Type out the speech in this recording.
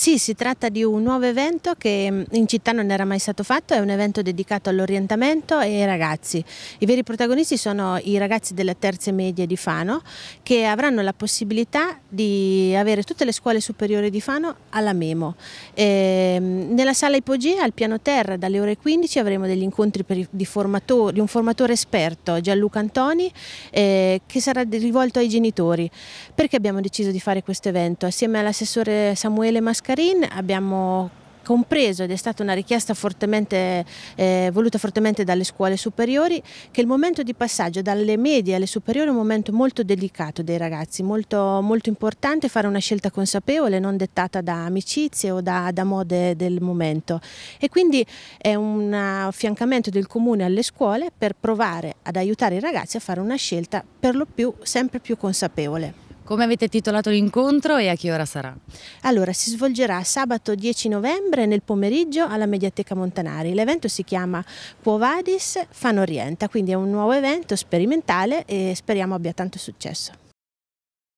Sì, si tratta di un nuovo evento che mm, in città non era mai stato fatto, è un evento dedicato all'orientamento e ai ragazzi. I veri protagonisti sono i ragazzi della terza media di Fano che avranno la possibilità di avere tutte le scuole superiori di Fano alla Memo. E ehm, nella sala ipogea al piano terra dalle ore 15 avremo degli incontri di, formato, di un formatore esperto, Gianluca Antoni, eh, che sarà rivolto ai genitori. Perché abbiamo deciso di fare questo evento? Assieme all'assessore Samuele Mascari Karin abbiamo compreso, ed è stata una richiesta fortemente, eh, voluta fortemente dalle scuole superiori, che il momento di passaggio dalle medie alle superiori è un momento molto delicato dei ragazzi, molto, molto importante fare una scelta consapevole, non dettata da amicizie o da, da mode del momento. E quindi è un affiancamento del comune alle scuole per provare ad aiutare i ragazzi a fare una scelta per lo più sempre più consapevole. Come avete titolato l'incontro e a che ora sarà? Allora, si svolgerà sabato 10 novembre nel pomeriggio alla Mediateca Montanari. L'evento si chiama Quo Vadis Fan Orienta, quindi è un nuovo evento sperimentale e speriamo abbia tanto successo.